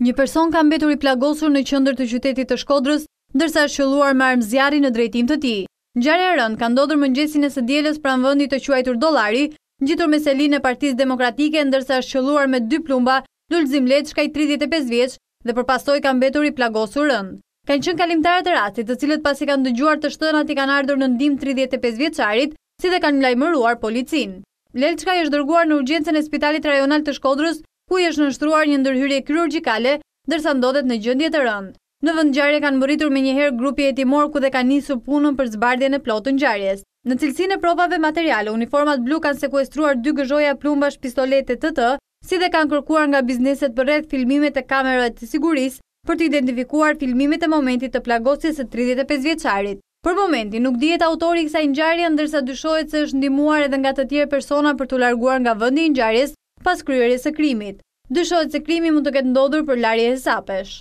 Një person ka mbetur i plagosur në qëndër të qytetit të shkodrës, dërsa është qëlluar armë zjari në drejtim të ti. Gjare e rënd ka ndodhur më e së djeles pra në vëndi të quajtur dolari, gjitur me selin e partiz demokratike, ndërsa është qëlluar me dy plumba, lullëzim leqë i 35 vjeç dhe për pasoj ka mbetur i plagosur rënd. Kanë qënë kalimtarët e rastit të cilët pasi kanë dëgjuar të shtënat i kanë ardhur në ndim 35 vjeqarit, si dhe kanë mlajmëruar policin. Lelçka i është dërguar në urgjensën e spitalit rajonal të shkodrës, ku i është nështruar një ndërhyrje kirurgikale, dërsa ndodhet në gjëndje të rëndë. Në vëndëgjarje kanë mëritur me njëherë grupi e timor ku dhe kanë njësë punën për zbardje në plotën gjarjes. Në cilësine provave materiale, uniformat blu kanë sekuestruar dy gëzhoja plumbash pistolete të të, si dhe kanë kërkuar nga bizneset për redh filmimet e kamerët të siguris për të identifikuar filmimet e momentit të plagosjes e 35 vjeqarit. Për momenti, nuk djetë autori kësa i ndërsa dyshojt se është ndimuar edhe nga të tjerë persona për të larguar nga vëndi i pas kryerjes e krimit. Dyshohet se krimi mund të ketë ndodhur për larje e sapesh.